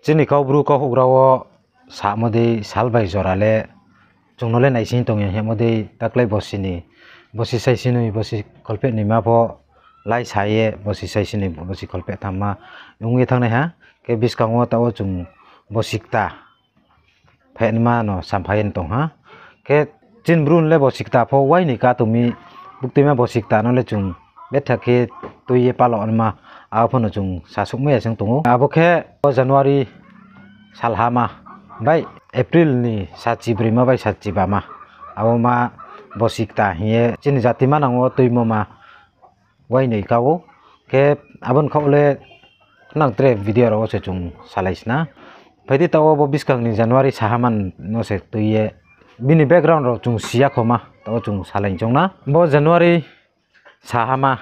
chini kau bru kau huk rao sa mo de sal bai jora le chung nole nai sin tong he mo de taklai bosi ni bosi sai sinui bosi kolpe ni ma po lai sai ye bosi sai sinui bosi kolpe thamma yungi thang ne ha ke bis kang wa ta wa chung bosik ta phen ma no samphain tong ha ke chin brun le bosik ta pho wai ni ka tumi bukti ma bosik ta no le chung betha ke tuye palo ma apono chung sasukme sing tungo abokhe oh, januari salhama bai april ni sachi brima bai sachi bama abo ma bosikta hie chin jati manango tuimo ma wai nei kawo ke abon le nang tre video ro se chung salaisna phaidi tawo bo biskang ni januari sahaman no se tuye bini background ro chung sia khoma tawo chung salain chung na bo januari sahama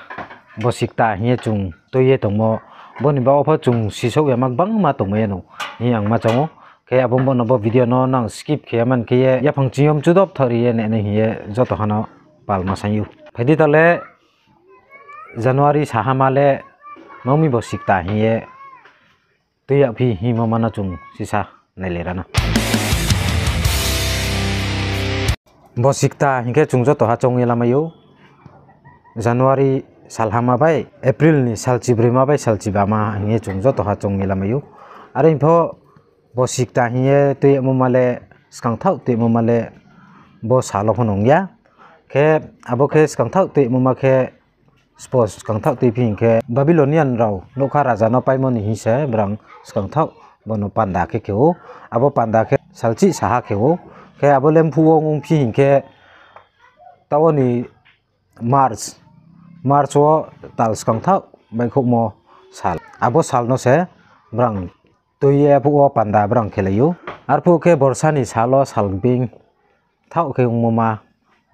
bosikta hie chung tôi ye tổng mò bọn ni bảo phát chung si sâu em băng mà tổng mày nó như ăn mà chẳng cái abong bọn nó video nó nang skip khi em ăn cái ye ya phăng chiom chú đốp thari ye này nè ye cho tao hana pal mà sang yêu phải đi tao lẽ January sahamale mami bos sikta hiye tôi ya phi hi mà mana chung si sa này lera na bos sikta hiye chung cho tao ha chung ye làm yêu January सालहा April सालचिब्रे माबाई सालचिबामा हिं चंग जतहा चौनीलामयु और इन बसिकता हिं तुम माले सकांथा तुम माले बो सालो नौया खे अब खे सकांथा तुम खे स्पोज सकांथा तुफी खे बबिलोनियन राव लोखा राजा नपाइम से ब्रां सकांथा बनो पांडा खे खेव अब पांडा खे सालचि सहा खेव खे अब लेम्फू ओंफी हिंखे टाउन मार्च marcho tal skong thak bai khuk mo sal abo sal no se brang tu ye pu o panda brang khela yu ar pu ke borsa ni salo salbing thak ke ung mo ma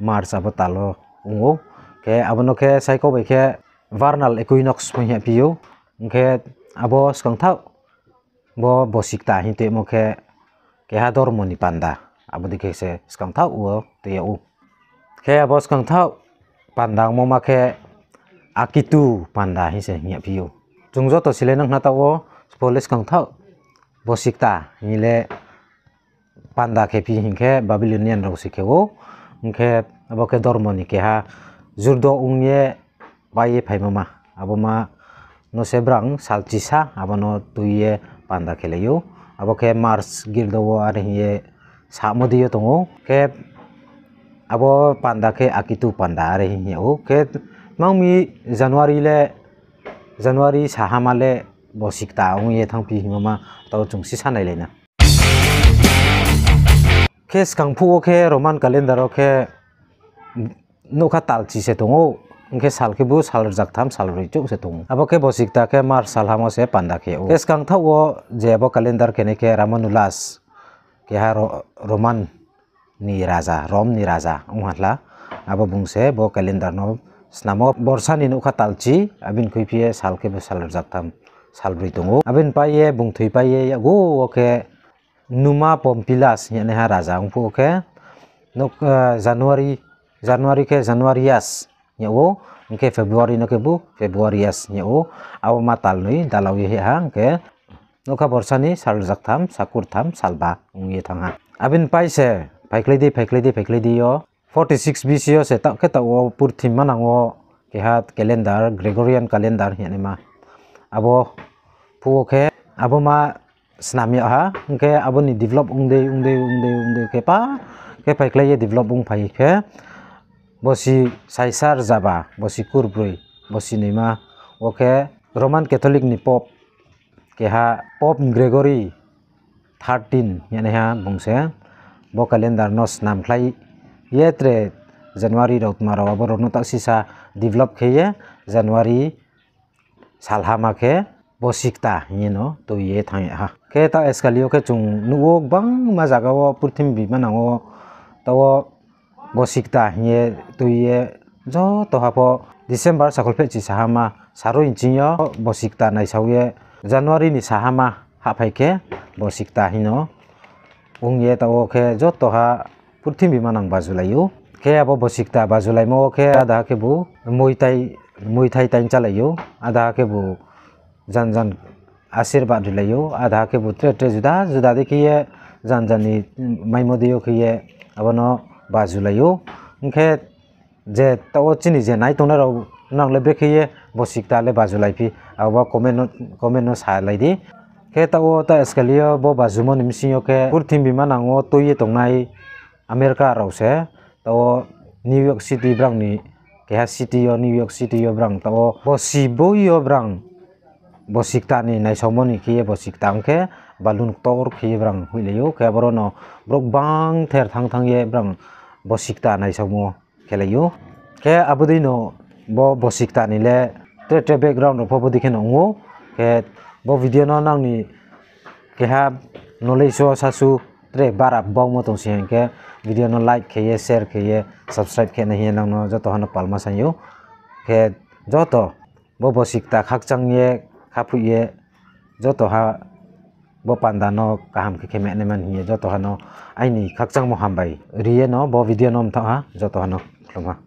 mar sa batalo ung o ke abono ke sai ko bai ke vernal equinox mo hi pi yu ke abo skong thak bo bosik ta te mo ke ke ha dor mo ni panda se skong thak u te yu ke abo skong thak pandang mo ma ke akitu panda hise nyak piyo jungjo to silenang hata wo spoles kang thau bosikta hile panda ke pi hingke babylonian rong sikhe wo ngke ke dormo ni ke ha jurdo pai mama abo ma no sebrang abo no tuye panda abo ke mars gildo wo ar hiye samodiyo tongo ke abo panda ke akitu panda ar hiye wo ke মাউমি জানুয়ারিলে January সাহা মালে বসিক তাও ইয়ে থাকি হিমমা তাও চুংসি সানাইলাই না খে স্কাংফু ওখে রোমান ক্যালেন্ডার ওখে নৌকা তালচিসে দো ওখে সালকেবু সালজাক থাম সালরি চুংসে দো আবকে বসিক তাকে মার সালহামসে পান্ডাকে ও খে স্কাংথা ও যে আব ক্যালেন্ডার কেনে কে রামন উল্লাস কে হা রোমান নি রাজা রম নি রাজা উহাতলা আব বুংসে ব ক্যালেন্ডার ন snamo borsani nukha talchi abin kui pie sal salke besalar jaktam salbri tungo abin paye tui paye ya go oke numa pom pilas nya neha raza ngpu oke nuk eh, januari januari ke januari yas wo ya ngke februari nuke bu februari yas wo ya awo matal nui dalau ye ha ngke borsan borsani sal jaktam sakur tam salba ngi tanga abin paise paikledi paikledi paikledi yo 46 BC se ta ke ta o purthim manango kehat calendar gregorian calendar hianima abo phu khe abo ma snami ha ke abo ni develop ungde ungde ungde ungde ke pa ke pai klai ye develop ung phai khe bosi saisar jaba bosi kurbrui bosi neima oke roman catholic ni pop keha pop gregory 13 yane ha bungse bo calendar nos nam klai yetre january rot maro borono tak sisa develop kheye january salhama khe bosikta you know to ye thai ha ke ta eskalio ke chung nuo bang ma jaga o prithim bi manango to bosikta ye to ye jo to hapo december sakol phe chi sahama saru injinyo bosikta nai sauye january ni sahama ha phaike bosikta hino ung ye to ke jo to ha पुर्थिम बिमानां बाजुलायो खे अब बसिकता बाजुलाइमो खे आधा के बु मुइताई Muay Thai ताइन चालायो आधा के बु जान जान आशीर्वाद लायो आधा के बु त्रे ट्रे जुदा जुदा देखिए जान जानी माइमो दियो खिए अब न बाजुलायो खे जे तो चिनी जे नाइ तोना राव नंगले बेखिए बसिकताले बाजुलाइफि अब कमेन्ट कमेन्ट सालाइदि खे तो ता एस्केलियो बो बाजुमो निमसियो खे पुर्थिम बिमानां तोये तोंनाय Amerika rause to New York City brang ni keha city yo New York City yo brang to bosibo yo brang bosikta ni nai somoni kiye bosikta angke balun tor kiye brang huile yo ke borono brok bang ther thang thang ye brang bosikta nai somo khele yo ke abudino bo bosikta ni le tre tre background ro phobo dikhe nongo ke bo video no nang ni keha knowledge so sasu tre bara bong mo tong sian ke video नो like खेये share खेये subscribe खे नहीं नंग जो तो हन पालमा संयु खे जो तो वो बो सिकता खाक चंग ये जो तो हा वो पांदा नो कहम खे मैंने मन हिये जो तो हनो आई नहीं खाक चंग मोहम रिये नो बो भिडियो नो था जो तो हनो लुमा